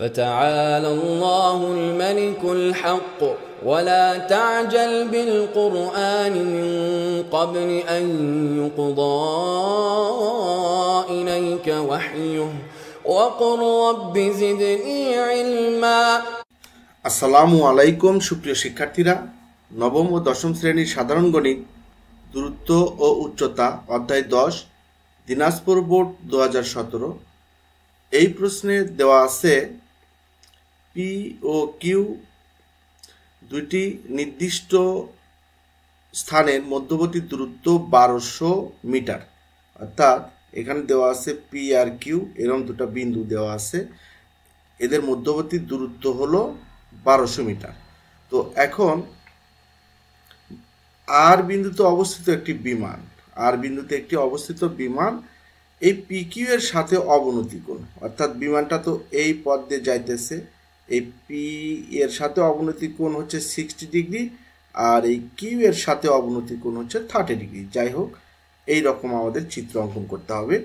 فتعالى الله الملك الحق ولا تعجل بالقرآن من قبل أن يقضى إليك وحيه وقل رب زدني علما আসসালামু আলাইকুম সুপ্রিয় শিক্ষার্থীরা নবম ও দশম শ্রেণীর সাধারণ গণিত দূরত্ব ও উচ্চতা অধ্যায় দশ দিনাজপুর বোর্ড দু এই প্রশ্নে দেওয়া আছে পি ও কিউ দুইটি নির্দিষ্ট স্থানের মধ্যবর্তী দূরত্ব বারোশো মিটার অর্থাৎ এখানে দেওয়া আছে পি আর কিউ এরকম দুটা বিন্দু দেওয়া আছে এদের মধ্যবর্তী দূরত্ব হলো বারোশো মিটার তো এখন আর বিন্দুতে অবস্থিত একটি বিমান আর বিন্দুতে একটি অবস্থিত বিমান এই পি কিউ এর সাথে অবনতি কোণ অর্থাৎ বিমানটা তো এই পথ দিয়ে যাইতেছে এই পি এর সাথে অবনতি কোণ হচ্ছে সিক্সটি ডিগ্রি আর এই কিউ এর সাথে অবনতি কোণ হচ্ছে থার্টি ডিগ্রি যাই হোক এই রকম আমাদের চিত্র অঙ্কন করতে হবে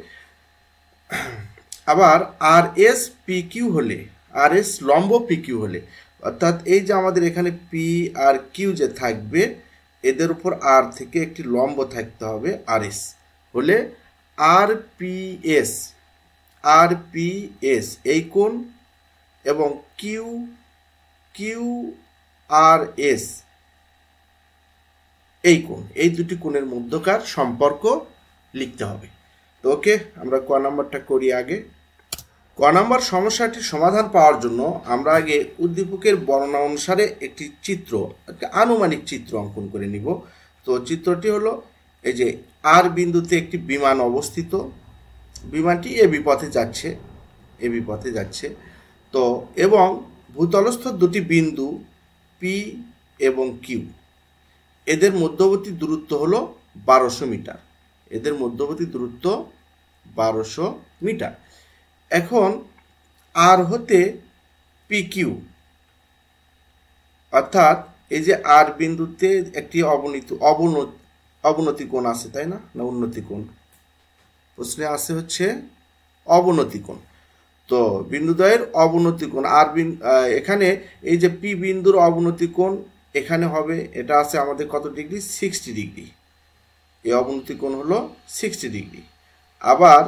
আবার আর এস পি কিউ হলে আর এস লম্ব পি কিউ হলে অর্থাৎ এই যে আমাদের এখানে পি আর কিউ যে থাকবে এদের উপর আর থেকে একটি লম্ব থাকতে হবে আর এস হলে R P S R P S এই কোণ এবং কিউ কিউ আর এস এই কোণ এই দুটি কোণের মধ্যকার সম্পর্ক লিখতে হবে তো ওকে আমরা ক নাম্বারটা করি আগে ক নাম্বার সমস্যাটির সমাধান পাওয়ার জন্য আমরা আগে উদ্দীপকের বর্ণনা অনুসারে একটি চিত্র একটা আনুমানিক চিত্র অঙ্কন করে নিব তো চিত্রটি হলো এই যে আর বিন্দুতে একটি বিমান অবস্থিত বিমানটি এ বিপথে যাচ্ছে এ বিপথে যাচ্ছে তো এবং ভূতলস্থ দুটি বিন্দু পি এবং কিউ এদের মধ্যবর্তী দূরত্ব হলো বারোশো মিটার এদের মধ্যবর্তী দূরত্ব বারোশো মিটার এখন আর হতে পি কিউ অর্থাৎ এই যে আর বিন্দুতে একটি অবনীত অবনত অবনতি কোণ আছে তাই না না উন্নতি কোণ প্রশ্নে আছে হচ্ছে অবনতি কোণ তো বিন্দুদ্বয়ের অবনতি কোণ আর এখানে এই যে পি বিন্দুর অবনতি কোণ এখানে হবে এটা আছে আমাদের কত ডিগ্রি সিক্সটি ডিগ্রি এই অবনতি কোণ হলো সিক্সটি ডিগ্রি আবার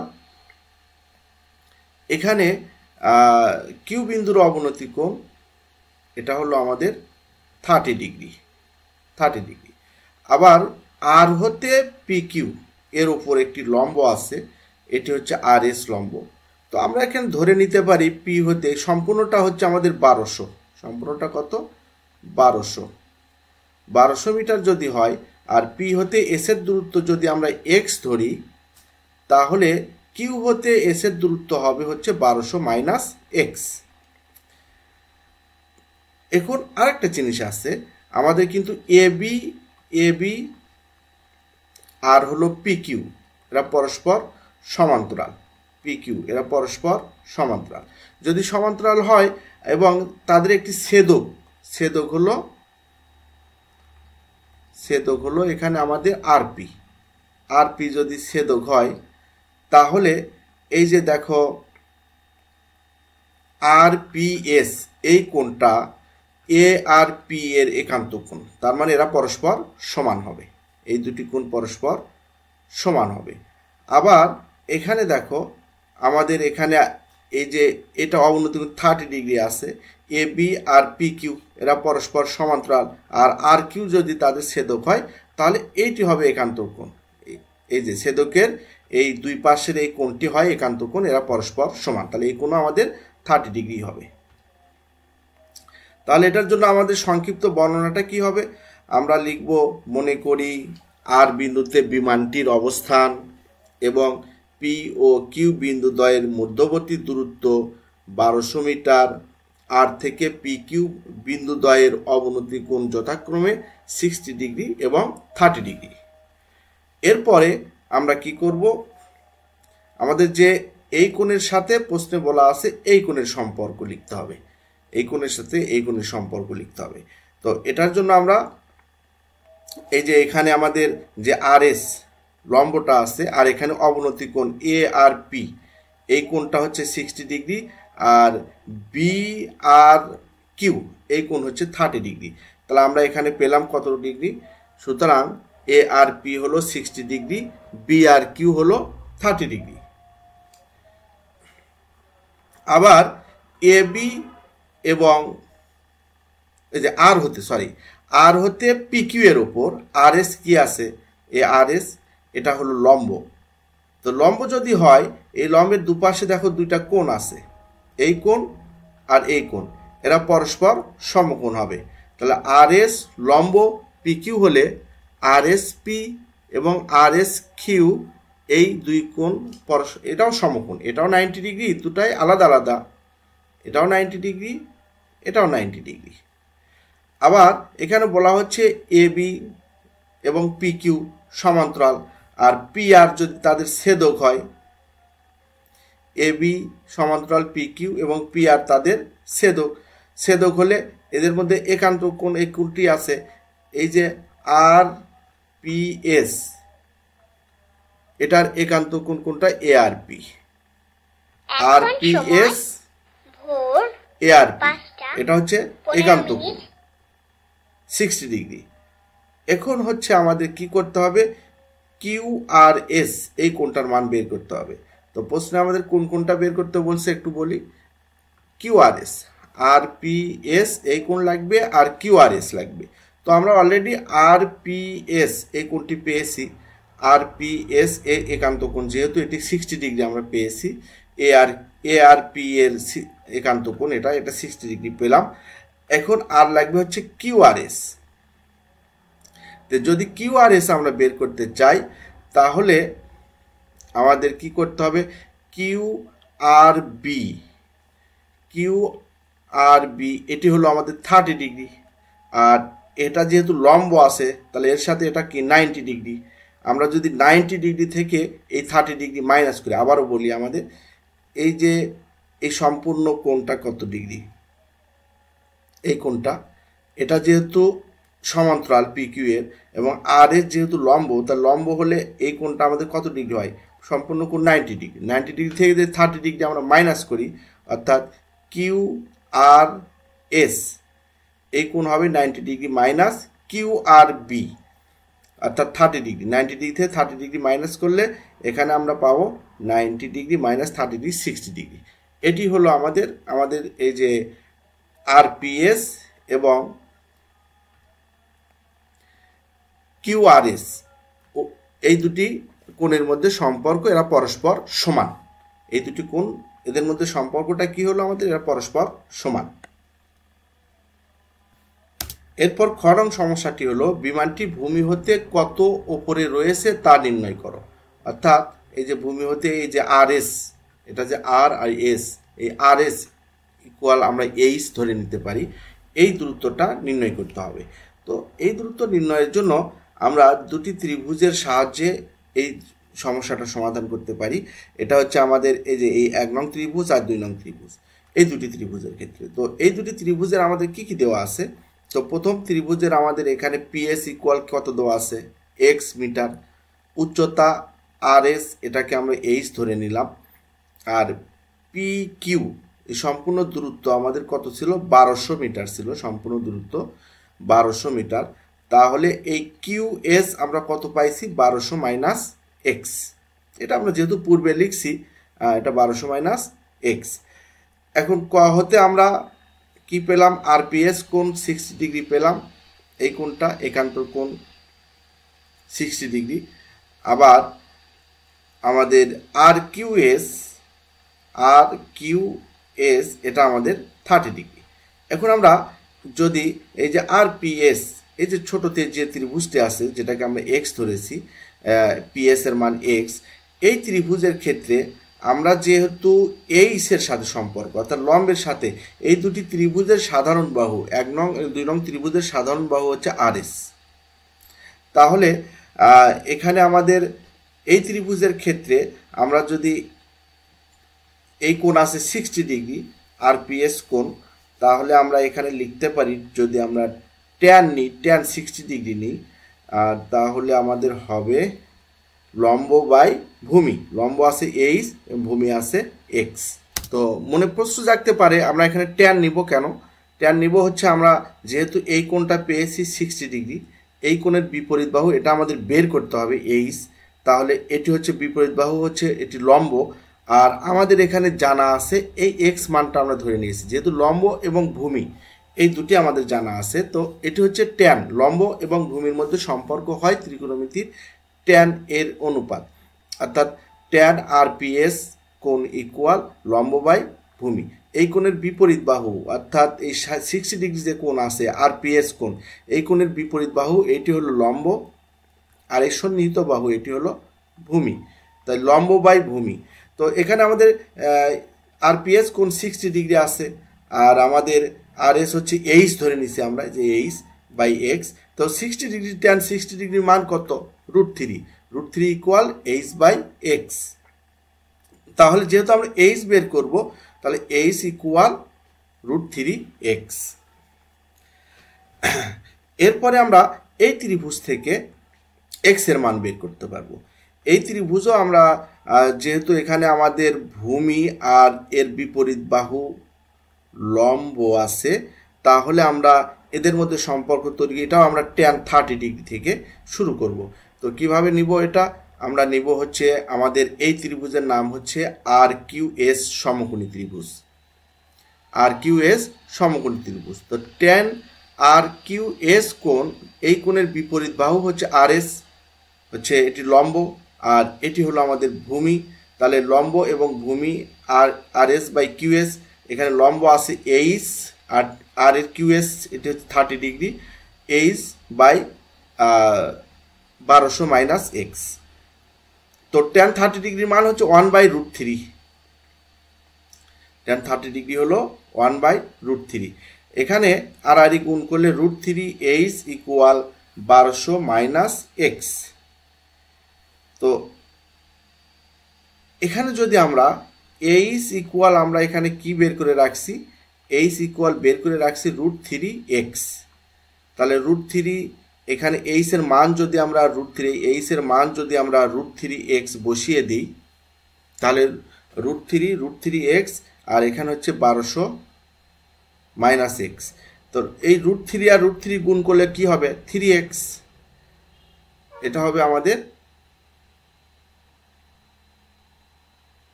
এখানে কিউ বিন্দুর অবনতি কোণ এটা হলো আমাদের থার্টি ডিগ্রি থার্টি ডিগ্রি আবার আর হতে পি কিউ এর ওপর একটি লম্ব আছে এটি হচ্ছে আর এস লম্ব তো আমরা এখানে ধরে নিতে পারি পি হতে সম্পূর্ণটা হচ্ছে আমাদের বারোশো সম্পূর্ণটা কত বারোশো বারোশো মিটার যদি হয় আর পি হতে এসের দূরত্ব যদি আমরা এক্স ধরি তাহলে কিউ হতে এসের দূরত্ব হবে হচ্ছে বারোশো মাইনাস এক্স এখন আরেকটা জিনিস আছে আমাদের কিন্তু এ বি এ বি আর হলো পি কিউ এরা পরস্পর সমান্তরাল পিকিউ এরা পরস্পর সমান্তরাল যদি সমান্তরাল হয় এবং তাদের একটি ছেদক ছেদক হলো ছেদক হলো এখানে আমাদের আরপি আরপি যদি ছেদক হয় তাহলে এই যে দেখো আরপিএস এই কোণটা এ আর পি এর একান্ত কোণ তার মানে এরা পরস্পর সমান হবে এই দুটি কোণ পরস্পর সমান হবে আবার এখানে দেখো আমাদের এখানে এই যে এটা অবনতি থার্টি ডিগ্রি আছে এ বি আর পি কিউ এরা পরস্পর সমান্তরাল আর আর কিউ যদি তাদের ছেদক হয় তাহলে এইটি হবে একান্ত কোণ এই যে ছেদকের এই দুই পাশের এই কোণটি হয় একান্ত কোণ এরা পরস্পর সমান তাহলে এই কোণ আমাদের থার্টি ডিগ্রি হবে তাহলে এটার জন্য আমাদের সংক্ষিপ্ত বর্ণনাটা কি হবে আমরা লিখব মনে করি আর বিন্দুতে বিমানটির অবস্থান এবং পি ও কিউ বিন্দু দ্বয়ের মধ্যবর্তী দূরত্ব বারোশো মিটার আর থেকে পি কিউ বিন্দু দ্বয়ের অবনতি কোণ যথাক্রমে সিক্সটি ডিগ্রি এবং থার্টি ডিগ্রি এরপরে আমরা কি করব আমাদের যে এই কোণের সাথে প্রশ্নে বলা আছে এই কোণের সম্পর্ক লিখতে হবে এই কোণের সাথে এই কোণের সম্পর্ক লিখতে হবে তো এটার জন্য আমরা এই যে এখানে আমাদের যে আর এস লম্বটা আছে আর এখানে অবনতি কোণ এ আর পি এই কোণটা হচ্ছে সিক্সটি ডিগ্রি আর বি আর কিউ এই কোণ হচ্ছে থার্টি ডিগ্রি তাহলে আমরা এখানে পেলাম কত ডিগ্রি সুতরাং এ আর পি হলো sixty degree B R Q হলো থার্টি ডিগ্রি আবার এ বি এবং এই যে আর হতে সরি আর হতে পি কিউ এর ওপর আর এস কি আছে এ আর এস এটা হলো লম্ব তো লম্ব যদি হয় এই লম্বের দুপাশে দেখো দুইটা কোণ আছে এই কোণ আর এই কোণ এরা পরস্পর সমকোণ হবে তাহলে আর এস লম্ব পি কিউ হলে আর এস পি এবং আর এস কিউ এই দুই কোণ পরস এটাও সমকোণ এটাও নাইনটি ডিগ্রি দুটাই আলাদা আলাদা এটাও নাইনটি ডিগ্রি এটাও নাইনটি ডিগ্রি আবার এখানে বলা হচ্ছে এ বি এবং পি কিউ সমান্তরাল আর পি আর যদি তাদের ছেদক হয় এ বি সমান্তরাল পি কিউ এবং পি আর তাদের ছেদক ছেদক হলে এদের মধ্যে একান্ত কোন এই কোনটি আছে এই যে আর পি এস এটার একান্ত কোন কোনটা A R P R P S A R এটা হচ্ছে একান্ত কোন সিক্সটি ডিগ্রি এখন হচ্ছে আমাদের কি করতে হবে কিউ আর এস এই কোনটার মান বের করতে হবে তো প্রশ্নে আমাদের কোন কোনটা বের করতে বলছে একটু বলি Q R S R P S এই কোন লাগবে আর কিউ আর এস লাগবে তো আমরা অলরেডি আর পি এস এই কোনটি পেয়েছি আর পি এস এ একান্ত কোণ যেহেতু এটি সিক্সটি ডিগ্রি আমরা পেয়েছি এ আর এ আর পি এর একান্ত কোণ এটা এটা সিক্সটি ডিগ্রি পেলাম এখন আর লাগবে হচ্ছে কিউআরএস তো যদি কিউআরএস আমরা বের করতে চাই তাহলে আমাদের কি করতে হবে Q R B Q R B এটি হলো আমাদের থার্টি ডিগ্রি আর এটা যেহেতু লম্ব আছে তাহলে এর সাথে এটা কি নাইনটি ডিগ্রি আমরা যদি নাইনটি ডিগ্রি থেকে এই থার্টি ডিগ্রি মাইনাস করি আবারও বলি আমাদের এই যে এই সম্পূর্ণ কোণটা কত ডিগ্রি এই কোণটা এটা যেহেতু সমান্তরাল পি কিউ এর এবং আর এর যেহেতু লম্ব তার লম্ব হলে এই কোণটা আমাদের কত ডিগ্রি হয় সম্পূর্ণ কোণ নাইনটি ডিগ্রি নাইনটি ডিগ্রি থেকে যদি থার্টি ডিগ্রি আমরা মাইনাস করি অর্থাৎ কিউ আর এস এই কোণ হবে ninety degree minus Q R B অর্থাৎ থার্টি ডিগ্রি নাইনটি ডিগ্রি থেকে থার্টি ডিগ্রি মাইনাস করলে এখানে আমরা পাবো ninety degree minus thirty degree sixty degree এটি হলো আমাদের আমাদের এই যে আর পি এস এবং কিউআরএস এই দুটি কোণের মধ্যে সম্পর্ক এরা পরস্পর সমান এই দুটি কোণ এদের মধ্যে সম্পর্কটা কি হলো আমাদের এরা পরস্পর সমান এরপর খরং সমস্যাটি হলো বিমানটি ভূমি হতে কত ওপরে রয়েছে তা নির্ণয় করো অর্থাৎ এই যে ভূমি হতে এই যে আর এস এটা যে আর আর এস এই আর এস ইকুয়াল আমরা এইচ ধরে নিতে পারি এই দূরত্বটা নির্ণয় করতে হবে তো এই দূরত্ব নির্ণয়ের জন্য আমরা দুটি ত্রিভুজের সাহায্যে এই সমস্যাটা সমাধান করতে পারি এটা হচ্ছে আমাদের এই যে এই এক নং ত্রিভুজ আর দুই নং ত্রিভুজ এই দুটি ত্রিভুজের ক্ষেত্রে তো এই দুটি ত্রিভুজের আমাদের কি কি দেওয়া আছে তো প্রথম ত্রিভুজের আমাদের এখানে পিএস ইকুয়াল কত দেওয়া আছে এক্স মিটার উচ্চতা আর এস এটাকে আমরা এইচ ধরে নিলাম আর পি কিউ সম্পূর্ণ দূরত্ব আমাদের কত ছিল বারোশো মিটার ছিল সম্পূর্ণ দূরত্ব বারোশো মিটার তাহলে এই কিউ এস আমরা কত পাইছি বারোশো মাইনাস এক্স এটা আমরা যেহেতু পূর্বে লিখছি এটা বারোশো মাইনাস এক্স এখন ক হতে আমরা কি পেলাম আর এস কোন সিক্সটি ডিগ্রি পেলাম এই কোনটা একান্ত কোন সিক্সটি ডিগ্রি আবার আমাদের R Q S R Q S এটা আমাদের থার্টি ডিগ্রি এখন আমরা যদি এই যে আর এস এই যে ছোটোতে যে ত্রিভুজটি আছে যেটাকে আমরা এক্স ধরেছি পিএস এর মান এক্স এই ত্রিভুজের ক্ষেত্রে আমরা যেহেতু এইসের সাথে সম্পর্ক অর্থাৎ লম্বের সাথে এই দুটি ত্রিভুজের সাধারণ বাহু এক নং দুই নং ত্রিভুজের সাধারণ বাহু হচ্ছে আর এস তাহলে এখানে আমাদের এই ত্রিভুজের ক্ষেত্রে আমরা যদি এই কোণ আছে সিক্সটি ডিগ্রি আর পিএস কোণ তাহলে আমরা এখানে লিখতে পারি যদি আমরা ট্যান নিই ট্যান সিক্সটি ডিগ্রি নিই আর তাহলে আমাদের হবে লম্ব বাই ভূমি লম্ব আছে এইচ ভূমি আছে এক্স তো মনে প্রশ্ন রাখতে পারে আমরা এখানে ট্যান নিব কেন ট্যান নিব হচ্ছে আমরা যেহেতু এই কোণটা পেয়েছি সিক্সটি ডিগ্রি এই কোণের বিপরীত বাহু এটা আমাদের বের করতে হবে এইচ তাহলে এটি হচ্ছে বিপরীত বাহু হচ্ছে এটি লম্ব আর আমাদের এখানে জানা আছে এই এক্স মানটা আমরা ধরে নিয়েছি যেহেতু লম্ব এবং ভূমি এই দুটি আমাদের জানা আছে তো এটি হচ্ছে ট্যান লম্ব এবং ভূমির মধ্যে সম্পর্ক হয় ত্রিকোণমিতির ট্যান এর অনুপাত অর্থাৎ ট্যান আর পিএস কোন ইকুয়াল লম্ব বাই ভূমি এই কোণের বিপরীত বাহু অর্থাৎ এই সিক্সটি ডিগ্রি যে কোণ আছে আর পিএস কোণ এই কোণের বিপরীত বাহু এটি হলো লম্ব আর এই সন্নিহিত বাহু এটি হলো ভূমি তাই লম্ব বাই ভূমি তো এখানে আমাদের আর পিএস কোণ সিক্সটি ডিগ্রি আছে আর আর এস হচ্ছে এইচ ধরে নিছি আমরা যে এইচ বাই এক্স তো সিক্সটি ডিগ্রি ট্যান সিক্সটি ডিগ্রির মান কত root three root three equal H by X তাহলে যেহেতু আমরা এইচ বের করব তাহলে H equal root three X এরপরে আমরা এই ত্রিভুজ থেকে এক্সের মান বের করতে পারবো এই ত্রিভুজও আমরা যেহেতু এখানে আমাদের ভূমি আর এর বিপরীত বাহু লম্ব আছে তাহলে আমরা এদের মধ্যে সম্পর্ক তৈরি এটাও আমরা ট্যান থার্টি ডিগ্রি থেকে শুরু করব তো কিভাবে নিব এটা আমরা নিব হচ্ছে আমাদের এই ত্রিভুজের নাম হচ্ছে আর কিউ এস সমকোণী ত্রিভুজ আর কিউ এস সমকোণী ত্রিভুজ তো ট্যান আর কিউ এস কোণ এই কোণের বিপরীত বাহু হচ্ছে আর এস হচ্ছে এটি লম্ব আর এটি হলো আমাদের ভূমি তাহলে লম্ব এবং ভূমি আর R S by Q S এখানে লম্ব আছে এইচ আর আর এর কিউএস এটি হচ্ছে থার্টি ডিগ্রি এইচ বাই বারোশো মাইনাস এক্স তো টেন থার্টি ডিগ্রির মান হচ্ছে one by root three tan thirty degree হলো ওয়ান বাই রুট থ্রি এখানে আর আর গুণ করলে রুট থ্রি এইচ ইকুয়াল বারোশো মাইনাস এক্স তো এখানে যদি আমরা এইচ ইকুয়াল আমরা এখানে কি বের করে রাখছি এইচ ইকুয়াল বের করে রাখছি রুট থ্রি এক্স তাহলে রুট থ্রি এখানে এইসের মান যদি আমরা রুট থ্রি এইসের মান যদি আমরা রুট থ্রি এক্স বসিয়ে দিই তাহলে root three root three X আর এখানে হচ্ছে বারোশো মাইনাস এক্স তো এই রুট থ্রি আর রুট থ্রি গুণ করলে কি হবে থ্রি এক্স এটা হবে আমাদের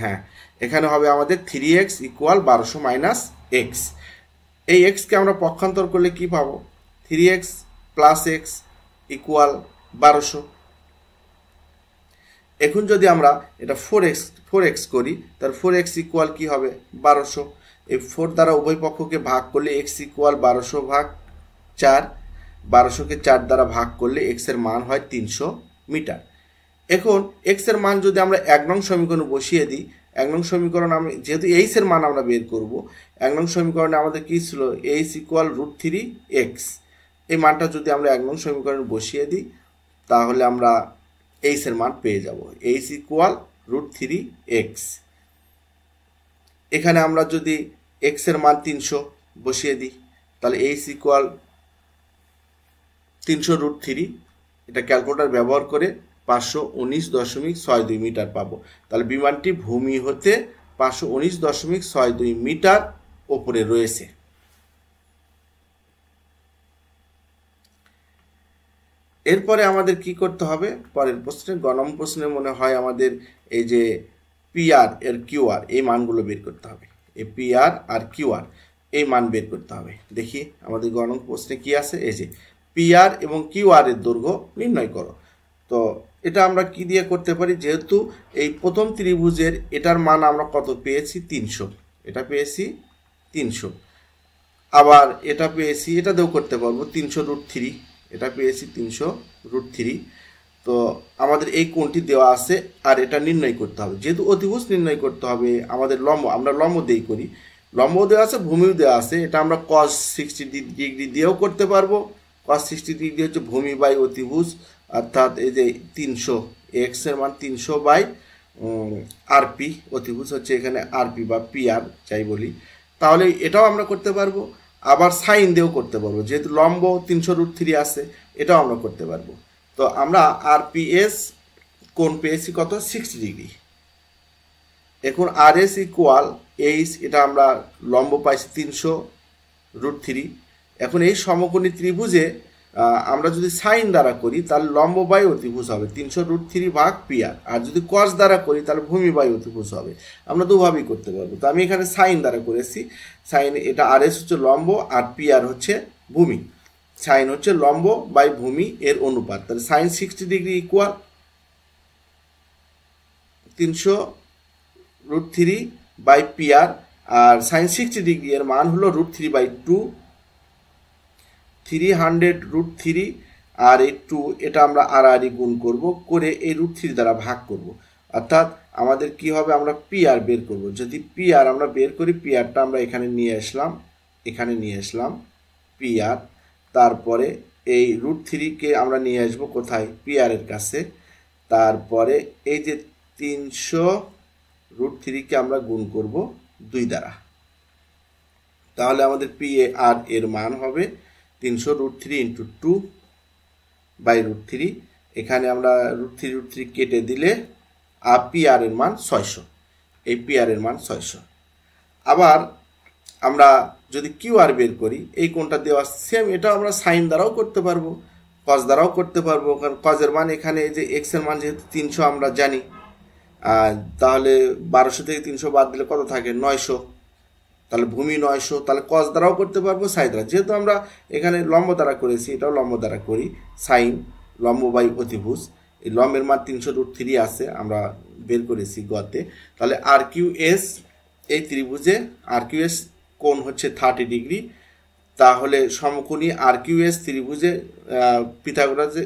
হ্যাঁ এখানে হবে আমাদের থ্রি এক্স ইকুয়াল বারোশো মাইনাস এক্স এই এক্সকে আমরা পক্ষান্তর করলে কি পাবো three X plus X equal বারোশো এখন যদি আমরা এটা ফোর এক্স ফোর এক্স করি তার ফোর এক্স ইকুয়াল কী হবে বারোশো এই ফোর দ্বারা উভয় পক্ষকে ভাগ করলে এক্স ইকুয়াল বারোশো ভাগ চার বারোশোকে চার দ্বারা ভাগ করলে এক্সের মান হয় তিনশো মিটার এখন এক্স এর মান যদি আমরা এক নং সমীকরণে বসিয়ে দিই এক নং সমীকরণ আমি যেহেতু এইচ এর মান আমরা বের করব এক নং সমীকরণে আমাদের কী ছিল H equal root three X এই মানটা যদি আমরা এক নং সমীকরণে বসিয়ে দিই তাহলে আমরা এইচ এর মান পেয়ে যাব H equal root three X এখানে আমরা যদি এক্স এর মান তিনশো বসিয়ে দিই তাহলে এইচ ইকুয়াল তিনশো রুট থ্রি এটা ক্যালকুলেটার ব্যবহার করে পাঁচশো উনিশ দশমিক ছয় দুই মিটার পাবো তাহলে বিমানটি ভূমি হতে পাঁচশো উনিশ দশমিক ছয় দুই মিটার ওপরে রয়েছে এরপরে আমাদের কি করতে হবে পরের প্রশ্নে গণম প্রশ্নে মনে হয় আমাদের এই যে পিআর এর কিউআর এই মানগুলো বের করতে হবে এই পিআর আর কিউআর এই মান বের করতে হবে দেখি আমাদের গণম প্রশ্নে কি আছে এই যে পিআর এবং কিউআর এর দৈর্ঘ্য নির্ণয় করো তো এটা আমরা কি দিয়ে করতে পারি যেহেতু এই প্রথম ত্রিভুজের এটার মান আমরা কত পেয়েছি তিনশো এটা পেয়েছি তিনশো আবার এটা পেয়েছি এটা দিয়েও করতে পারবো তিনশো রুট থ্রি এটা পেয়েছি তিনশো রুট থ্রি তো আমাদের এই কোণটি দেওয়া আছে আর এটা নির্ণয় করতে হবে যেহেতু অতিভুজ নির্ণয় করতে হবে আমাদের লম্ব আমরা লম্ব দিয়েই করি লম্ব দেওয়া আছে ভূমিও দেওয়া আছে এটা আমরা কস সিক্সটি ডিগ্রি দিয়েও করতে পারবো কস সিক্সটি ডিগ্রি হচ্ছে ভূমি বাই অতিভুজ অর্থাৎ এই যে তিনশো এক্সের মান তিনশো বাই আরপি অতিভুজ হচ্ছে এখানে আরপি বা পিআর যাই বলি তাহলে এটাও আমরা করতে পারবো আবার সাইন দিয়েও করতে পারবো যেহেতু লম্ব তিনশো রুট থ্রি আসে এটাও আমরা করতে পারবো তো আমরা আর আরপিএস কোন পেয়েছি কত সিক্স ডিগ্রি এখন আর এস ইকুয়াল এইচ এটা আমরা লম্ব পাইছি তিনশো রুট থ্রি এখন এই সমকোণী ত্রিভুজে আমরা যদি সাইন দ্বারা করি তাহলে লম্ব বায়ু অতিভুজ হবে তিনশো রুট থ্রি ভাগ পিয়ার আর যদি কস দ্বারা করি তাহলে ভূমি বায়ু অতিভূষ হবে আমরা দুভাবেই করতে পারবো তো আমি এখানে সাইন দ্বারা করেছি সাইন এটা আর এস হচ্ছে লম্ব আর পিয়ার হচ্ছে ভূমি সাইন হচ্ছে লম্ব বাই ভূমি এর অনুপাত তাহলে সাইন সিক্সটি ডিগ্রি ইকুয়াল তিনশো রুট থ্রি বাই পিয়ার আর সাইন সিক্সটি ডিগ্রি এর মান হলো root three by two three hundred root three আর একটু টু এটা আমরা আড়াআড়ি গুণ করব করে এই রুট থ্রি দ্বারা ভাগ করব অর্থাৎ আমাদের কি হবে আমরা পি আর বের করব যদি পি আর আমরা বের করি পি আরটা আমরা এখানে নিয়ে আসলাম এখানে নিয়ে আসলাম পি আর তারপরে এই রুট থ্রিকে আমরা নিয়ে আসব কোথায় পি আরের কাছে তারপরে এই যে তিনশো রুট থ্রিকে আমরা গুণ করব দুই দ্বারা তাহলে আমাদের পি এ আর এর মান হবে তিনশো root three into two by root three এখানে আমরা রুট থ্রি রুট থ্রি কেটে দিলে আর পিআর এর মান ছয়শো এই পিআর এর মান ছয়শো আবার আমরা যদি কিউআর বের করি এই কোনটা দেওয়া সেম এটা আমরা সাইন দ্বারাও করতে পারবো কজ দ্বারাও করতে পারবো কারণ কজের মান এখানে যে এক্সের মান যেহেতু তিনশো আমরা জানি তাহলে বারোশো থেকে তিনশো বাদ দিলে কত থাকে নয়শো তাহলে ভূমি নয়শো তাহলে কস দ্বারাও করতে পারবো সাই দ্বারা যেহেতু আমরা এখানে লম্ব দ্বারা করেছি এটাও লম্ব দ্বারা করি সাইন লম্ব বাই অতিভুজ এই লম্বের মান তিনশো রুট থ্রি আছে আমরা বের করেছি গতে তাহলে আর কিউ এস এই ত্রিভুজে আর কিউ এস কোন হচ্ছে থার্টি ডিগ্রি তাহলে সমকোণী আর কিউ এস ত্রিভুজে পিথাগোরাজে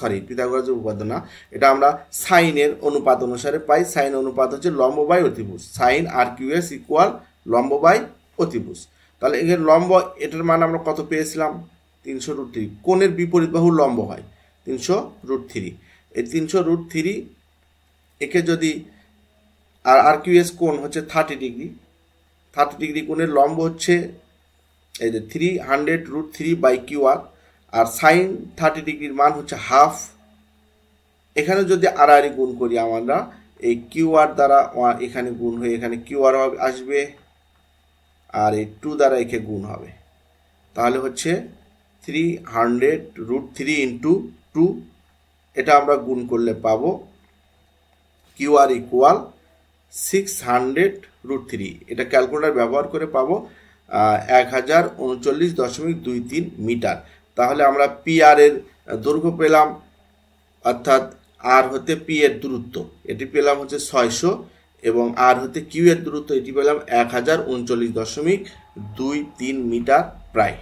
সরি পিথাগোরাজ উপপাদ্য না এটা আমরা সাইনের অনুপাত অনুসারে পাই সাইন অনুপাত হচ্ছে লম্ব বাই অতিভুজ sine R Q S equal লম্ব বাই অতিভুজ তাহলে এখানে লম্ব এটার মান আমরা কত পেয়েছিলাম তিনশো রুট থ্রি কোণের বিপরীত বাহু লম্ব হয় তিনশো রুট থ্রি এই তিনশো রুট থ্রি একে যদি আর আর কিউএস কোন হচ্ছে থার্টি ডিগ্রি থার্টি ডিগ্রি কোণের লম্ব হচ্ছে এই যে three hundred root three by Q R আর সাইন থার্টি ডিগ্রির মান হচ্ছে হাফ এখানে যদি আড়াআড়ি গুণ করি আমরা এই কিউ আর দ্বারা এখানে গুণ হয়ে এখানে কিউ আর আসবে আর এই টু দ্বারা একে গুণ হবে তাহলে হচ্ছে three hundred root three into two এটা আমরা গুণ করলে পাবো Q R equal six hundred root three এটা ক্যালকুলেটার ব্যবহার করে পাবো এক হাজার উনচল্লিশ দশমিক দুই তিন মিটার তাহলে আমরা পি আর এর দৈর্ঘ্য পেলাম অর্থাৎ আর হতে পি এর দূরত্ব এটি পেলাম হচ্ছে ছয়শো এবং আর হতে কিউ এর দূরত্ব এটি পেলাম এক হাজার উনচল্লিশ দশমিক দুই তিন মিটার প্রায়